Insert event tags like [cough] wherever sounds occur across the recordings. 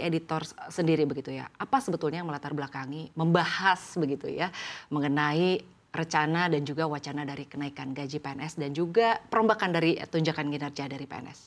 editor sendiri begitu ya. Apa sebetulnya yang melatar belakangi membahas begitu ya mengenai rencana dan juga wacana dari kenaikan gaji PNS dan juga perombakan dari eh, tunjangan kinerja dari PNS?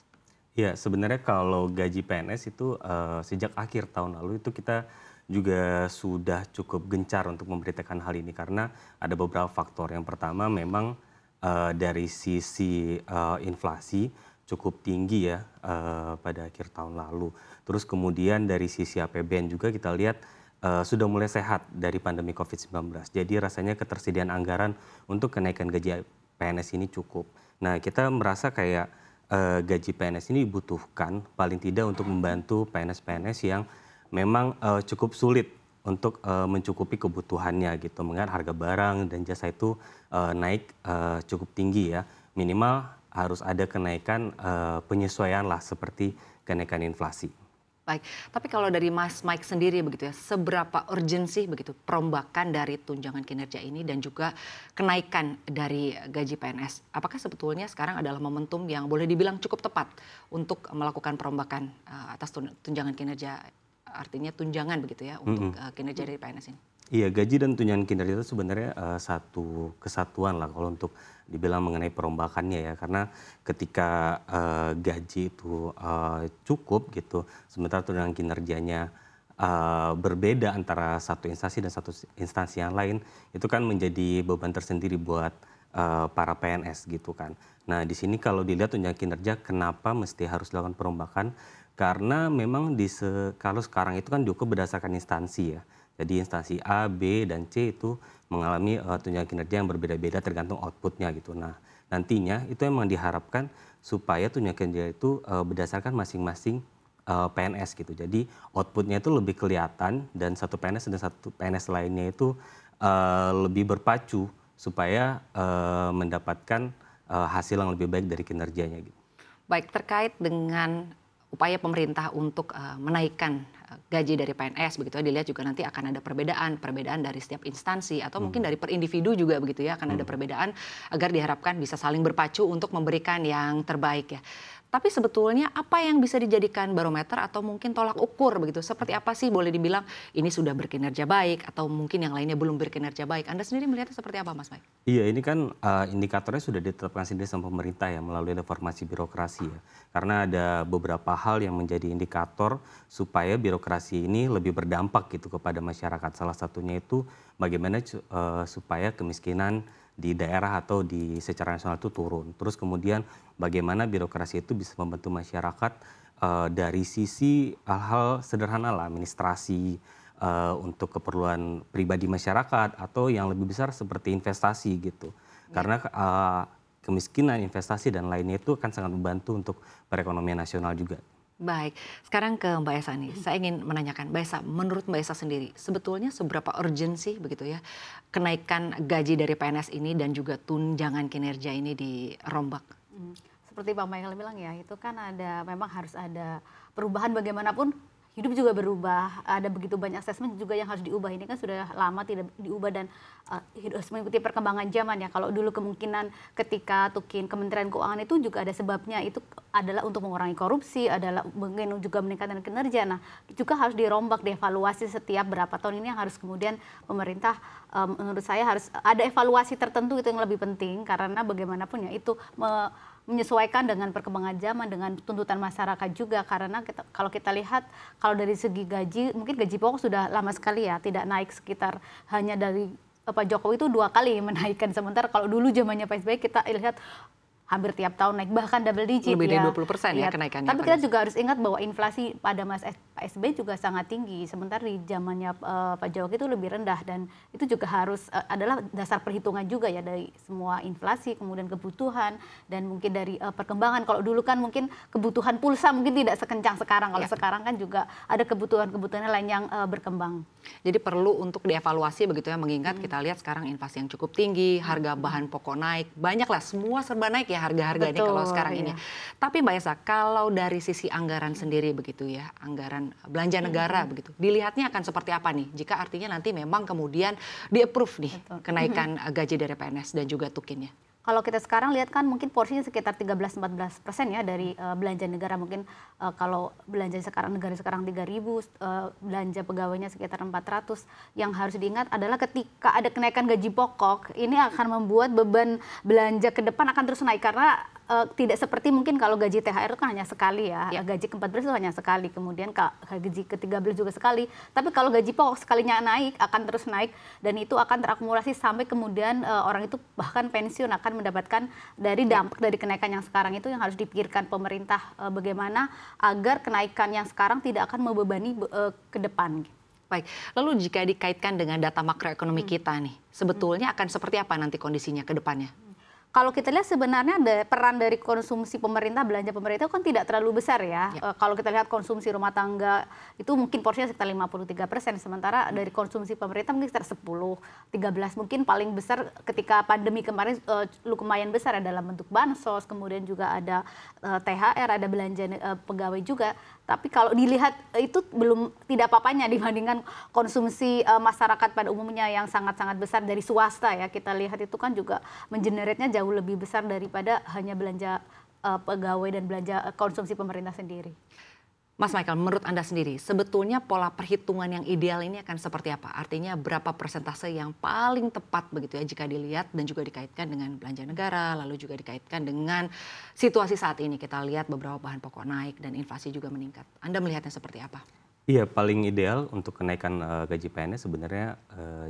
Ya, sebenarnya kalau gaji PNS itu uh, sejak akhir tahun lalu itu kita juga sudah cukup gencar untuk memberitakan hal ini karena ada beberapa faktor. Yang pertama memang uh, dari sisi uh, inflasi cukup tinggi ya uh, pada akhir tahun lalu. Terus kemudian dari sisi APBN juga kita lihat uh, sudah mulai sehat dari pandemi COVID-19. Jadi rasanya ketersediaan anggaran untuk kenaikan gaji PNS ini cukup. Nah kita merasa kayak uh, gaji PNS ini dibutuhkan paling tidak untuk membantu PNS-PNS yang memang uh, cukup sulit untuk uh, mencukupi kebutuhannya gitu mengingat harga barang dan jasa itu uh, naik uh, cukup tinggi ya minimal harus ada kenaikan uh, penyesuaian lah seperti kenaikan inflasi. Baik, tapi kalau dari Mas Mike sendiri begitu ya, seberapa urgensi begitu perombakan dari tunjangan kinerja ini dan juga kenaikan dari gaji PNS? Apakah sebetulnya sekarang adalah momentum yang boleh dibilang cukup tepat untuk melakukan perombakan uh, atas tunjangan kinerja, artinya tunjangan begitu ya untuk mm -hmm. uh, kinerja dari PNS ini? Iya, gaji dan tunjangan kinerja itu sebenarnya uh, satu kesatuan lah kalau untuk dibilang mengenai perombakannya ya. Karena ketika uh, gaji itu uh, cukup gitu, sementara tunjangan kinerjanya uh, berbeda antara satu instansi dan satu instansi yang lain, itu kan menjadi beban tersendiri buat uh, para PNS gitu kan. Nah, di sini kalau dilihat tunjangan kinerja kenapa mesti harus dilakukan perombakan? Karena memang di se kalau sekarang itu kan diukur berdasarkan instansi ya jadi instansi A, B, dan C itu mengalami uh, tunjangan kinerja yang berbeda-beda tergantung outputnya gitu. Nah nantinya itu memang diharapkan supaya tunjangan kinerja itu uh, berdasarkan masing-masing uh, eh, PNS gitu. Jadi outputnya itu lebih kelihatan dan satu PNS dan satu PNS lainnya itu uh, lebih berpacu supaya uh, mendapatkan uh, hasil yang lebih baik dari kinerjanya gitu. Baik terkait dengan upaya pemerintah untuk uh, menaikkan gaji dari PNS begitu ya dilihat juga nanti akan ada perbedaan perbedaan dari setiap instansi atau hmm. mungkin dari per individu juga begitu ya akan hmm. ada perbedaan agar diharapkan bisa saling berpacu untuk memberikan yang terbaik ya tapi sebetulnya apa yang bisa dijadikan barometer atau mungkin tolak ukur begitu seperti apa sih boleh dibilang ini sudah berkinerja baik atau mungkin yang lainnya belum berkinerja baik Anda sendiri melihatnya seperti apa Mas Mike? Iya ini kan uh, indikatornya sudah ditetapkan sendiri sama pemerintah ya melalui reformasi birokrasi ya karena ada beberapa hal yang menjadi indikator supaya birokrasi birokrasi ini lebih berdampak gitu kepada masyarakat. Salah satunya itu bagaimana uh, supaya kemiskinan di daerah atau di secara nasional itu turun. Terus kemudian bagaimana birokrasi itu bisa membantu masyarakat uh, dari sisi hal-hal sederhana lah, administrasi uh, untuk keperluan pribadi masyarakat atau yang lebih besar seperti investasi gitu. Ya. Karena uh, kemiskinan, investasi dan lainnya itu akan sangat membantu untuk perekonomian nasional juga. Baik, sekarang ke Mbak Esa nih. Saya ingin menanyakan, Mbak Esa, menurut Mbak Esa sendiri, sebetulnya seberapa urgent sih begitu ya kenaikan gaji dari PNS ini dan juga tunjangan kinerja ini dirombak? Hmm, seperti Pak Michael bilang ya, itu kan ada memang harus ada perubahan bagaimanapun hidup juga berubah, ada begitu banyak asesmen juga yang harus diubah. Ini kan sudah lama tidak diubah dan uh, harus mengikuti perkembangan zaman ya. Kalau dulu kemungkinan ketika Tukin Kementerian Keuangan itu juga ada sebabnya itu adalah untuk mengurangi korupsi, adalah mungkin juga meningkatkan kinerja. Nah, juga harus dirombak dievaluasi setiap berapa tahun ini yang harus kemudian pemerintah um, menurut saya harus ada evaluasi tertentu itu yang lebih penting karena bagaimanapun ya itu me, menyesuaikan dengan perkembangan zaman dengan tuntutan masyarakat juga karena kita, kalau kita lihat kalau dari segi gaji mungkin gaji pokok sudah lama sekali ya tidak naik sekitar hanya dari eh, Pak Jokowi itu dua kali [laughs] menaikkan sementara kalau dulu zamannya Pak SBY kita lihat hampir tiap tahun naik bahkan double digit lebih ya. 20 ya, ya kenaikannya. Tapi kita juga harus ingat bahwa inflasi pada masa eh, Pak SBY juga sangat tinggi, sementara di zamannya uh, Pak Jokowi itu lebih rendah dan itu juga harus uh, adalah dasar perhitungan juga ya dari semua inflasi, kemudian kebutuhan dan mungkin dari uh, perkembangan. Kalau dulu kan mungkin kebutuhan pulsa mungkin tidak sekencang sekarang. Kalau ya. sekarang kan juga ada kebutuhan-kebutuhan lain yang uh, berkembang. Jadi perlu untuk dievaluasi begitu ya mengingat hmm. kita lihat sekarang inflasi yang cukup tinggi, harga hmm. bahan pokok naik, banyaklah semua serba naik ya harga harga ini kalau sekarang ya. ini. Tapi Mbak Esa, kalau dari sisi anggaran sendiri begitu ya, anggaran anggaran belanja iya. negara hmm. begitu. Dilihatnya akan seperti apa nih jika artinya nanti memang kemudian di-approve nih Betul. kenaikan [laughs] gaji dari PNS dan juga tukinnya? kalau kita sekarang lihat kan mungkin porsinya sekitar 13-14 persen ya dari uh, belanja negara mungkin uh, kalau belanja sekarang negara sekarang 3.000 uh, eh, belanja pegawainya sekitar 400 yang harus diingat adalah ketika ada kenaikan gaji pokok ini akan membuat beban belanja ke depan akan terus naik karena uh, tidak seperti mungkin kalau gaji THR itu kan hanya sekali ya, ya. gaji ke-14 itu hanya sekali, kemudian gaji ke-13 juga sekali. Tapi kalau gaji pokok sekalinya naik akan terus naik dan itu akan terakumulasi sampai kemudian uh, orang itu bahkan pensiun akan akan mendapatkan dari dampak dari kenaikan yang sekarang itu yang harus dipikirkan pemerintah e, bagaimana agar kenaikan yang sekarang tidak akan membebani e, ke depan. Baik, lalu jika dikaitkan dengan data makroekonomi hmm. kita nih, sebetulnya hmm. akan seperti apa nanti kondisinya ke depannya? kalau kita lihat sebenarnya ada peran dari konsumsi pemerintah belanja pemerintah kan tidak terlalu besar ya. ya. Eh, kalau kita lihat konsumsi rumah tangga itu mungkin porsinya sekitar 53 persen, sementara dari konsumsi pemerintah mungkin sekitar 10, 13 mungkin paling besar ketika pandemi kemarin e, lumayan besar ya, dalam bentuk bansos, kemudian juga ada e, eh, THR, ada belanja e, pegawai juga. Tapi kalau dilihat itu belum tidak apa-apanya dibandingkan konsumsi e, masyarakat pada umumnya yang sangat-sangat besar dari swasta ya. Kita lihat itu kan juga mengenerate jauh jauh lebih besar daripada hanya belanja uh, pegawai dan belanja eh, konsumsi pemerintah sendiri. Mas Michael, menurut Anda sendiri, sebetulnya pola perhitungan yang ideal ini akan seperti apa? Artinya berapa persentase yang paling tepat begitu ya jika dilihat dan juga dikaitkan dengan belanja negara, lalu juga dikaitkan dengan situasi saat ini. Kita lihat beberapa bahan pokok naik dan inflasi juga meningkat. Anda melihatnya seperti apa? Iya, paling ideal untuk kenaikan uh, gaji PNS sebenarnya uh,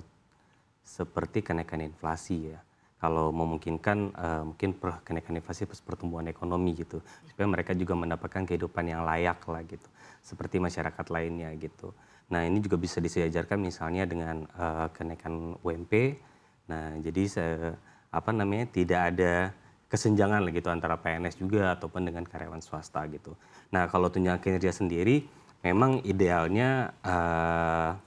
seperti kenaikan inflasi ya kalau memungkinkan uh, mungkin kenaikan inflasi plus pertumbuhan ekonomi gitu supaya mereka juga mendapatkan kehidupan yang layak lah gitu seperti masyarakat lainnya gitu. Nah ini juga bisa disejajarkan misalnya dengan uh, kenaikan UMP. Nah jadi se, apa namanya tidak ada kesenjangan lah gitu antara PNS juga ataupun dengan karyawan swasta gitu. Nah kalau tunjangan kinerja sendiri memang idealnya uh,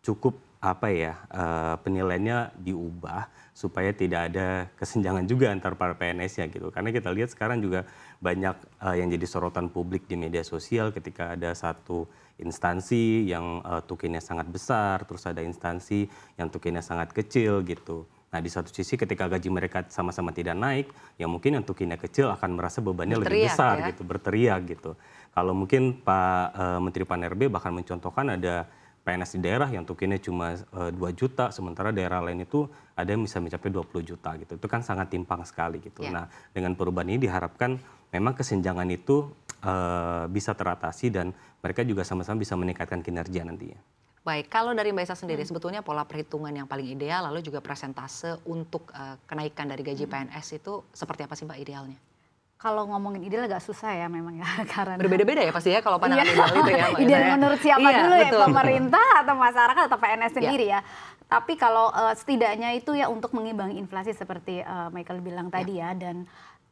cukup apa ya uh, penilaiannya diubah supaya tidak ada kesenjangan juga antar para PNS ya gitu karena kita lihat sekarang juga banyak uh, yang jadi sorotan publik di media sosial ketika ada satu instansi yang uh, eh, tukinnya sangat besar terus ada instansi yang tukinnya sangat kecil gitu Nah, di satu sisi ketika gaji mereka sama-sama tidak naik, ya mungkin yang tukinnya kecil akan merasa bebannya berteriak, lebih besar ya? gitu, berteriak gitu. Kalau mungkin Pak uh, Menteri Pan RB bahkan mencontohkan ada PNS di daerah yang tukinnya cuma e, eh, 2 juta, sementara daerah lain itu ada yang bisa mencapai 20 juta gitu. Itu kan sangat timpang sekali gitu. Yeah. Nah, dengan perubahan ini diharapkan memang kesenjangan itu e, bisa teratasi dan mereka juga sama-sama bisa meningkatkan kinerja nantinya. Baik, kalau dari Mbak Isa sendiri, hmm. sebetulnya pola perhitungan yang paling ideal, lalu juga persentase untuk e, kenaikan dari gaji hmm. PNS itu seperti apa sih Mbak idealnya? kalau ngomongin ideal agak susah ya memang ya [laughs] karena berbeda-beda ya pasti ya kalau pandangan ideal iya. itu ya ideal ya. menurut siapa iya, dulu ya? betul. ya pemerintah atau masyarakat atau PNS iya. sendiri yeah. ya tapi kalau uh, setidaknya itu ya untuk mengimbangi inflasi seperti uh, Michael bilang yeah. tadi iya. ya dan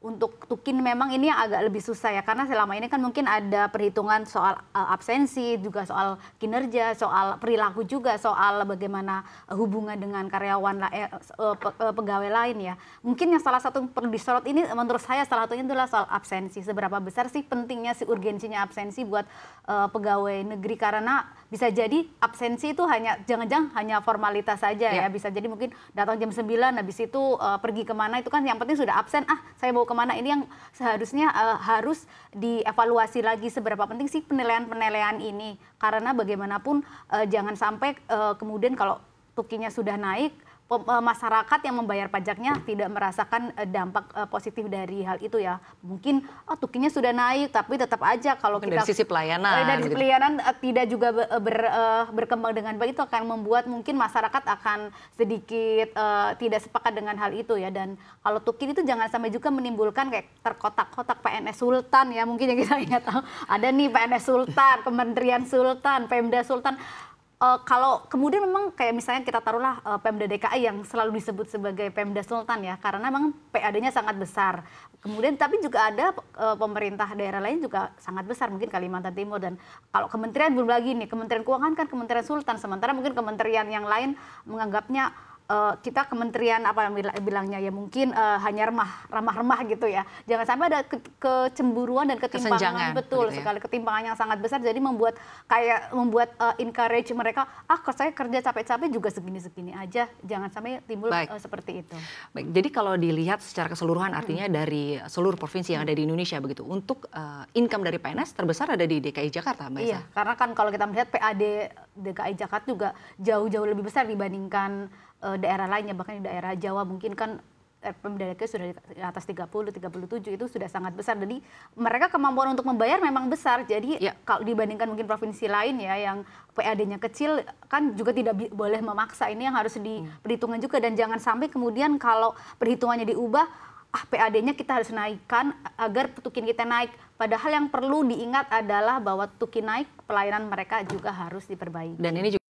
untuk tukin memang ini agak lebih susah ya karena selama ini kan mungkin ada perhitungan soal eh, absensi juga soal kinerja soal perilaku juga soal bagaimana eh, hubungan dengan karyawan eh, eh, pegawai lain ya mungkin yang salah satu perlu disorot ini menurut saya salah satunya adalah soal absensi seberapa besar sih pentingnya si urgensinya absensi buat eh, pegawai negeri karena bisa jadi absensi itu hanya jangan-jangan hanya formalitas saja ya. ya bisa jadi mungkin datang jam 9 habis itu eh, pergi kemana itu kan yang penting sudah absen ah saya mau kemana ini yang seharusnya uh, harus dievaluasi lagi seberapa penting sih penilaian-penilaian ini karena bagaimanapun uh, jangan sampai uh, kemudian kalau tukinya sudah naik Eh, masyarakat yang membayar pajaknya tidak merasakan eh, dampak eh, positif dari hal itu ya. Mungkin oh tukinya sudah naik tapi tetap aja kalau Mungkin kita dari sisi pelayanan dari sisi gitu. pelayanan tidak juga ber, berkembang dengan baik itu akan membuat mungkin masyarakat akan sedikit uh, tidak sepakat dengan hal itu ya dan kalau tukin itu jangan sampai juga menimbulkan kayak terkotak-kotak PNS Sultan ya mungkin yang kita [laughs] ingat ada nih PNS Sultan, Kementerian Sultan, Pemda Sultan uh, kalau kemudian memang kayak misalnya kita taruhlah uh, Pemda DKI yang selalu disebut sebagai Pemda Sultan ya karena memang PAD-nya sangat besar. Kemudian tapi juga ada uh, pemerintah daerah lain juga sangat besar mungkin Kalimantan Timur dan kalau kementerian belum lagi nih Kementerian Keuangan kan Kementerian Sultan sementara mungkin kementerian yang lain menganggapnya uh, kita kementerian apa yang bilangnya ya mungkin uh, hanya remah ramah remah gitu ya. Jangan sampai ada ke kecemburuan dan ketimpangan betul ya. sekali ketimpangan yang sangat besar jadi membuat kayak membuat uh, encourage mereka ah saya kerja capek-capek juga segini-segini aja. Jangan sampai timbul Uh, seperti itu. Baik. Jadi kalau dilihat secara keseluruhan artinya hmm. dari seluruh provinsi yang ada di Indonesia begitu untuk uh, income dari PNS terbesar ada di DKI Jakarta, Mbak Iya, karena kan kalau kita melihat PAD DKI Jakarta juga jauh-jauh lebih besar dibandingkan uh, daerah lainnya bahkan di daerah Jawa mungkin kan RPMDK eh, sudah di atas 30, 37 itu sudah sangat besar. Jadi mereka kemampuan untuk membayar memang besar. Jadi ya. kalau dibandingkan mungkin provinsi lain ya yang PAD-nya kecil kan juga tidak boleh memaksa. Ini yang harus diperhitungkan hmm. juga dan jangan sampai kemudian kalau perhitungannya diubah ah PAD-nya kita harus naikkan agar tukin kita naik. Padahal yang perlu diingat adalah bahwa tukin naik pelayanan mereka juga harus diperbaiki. Dan ini juga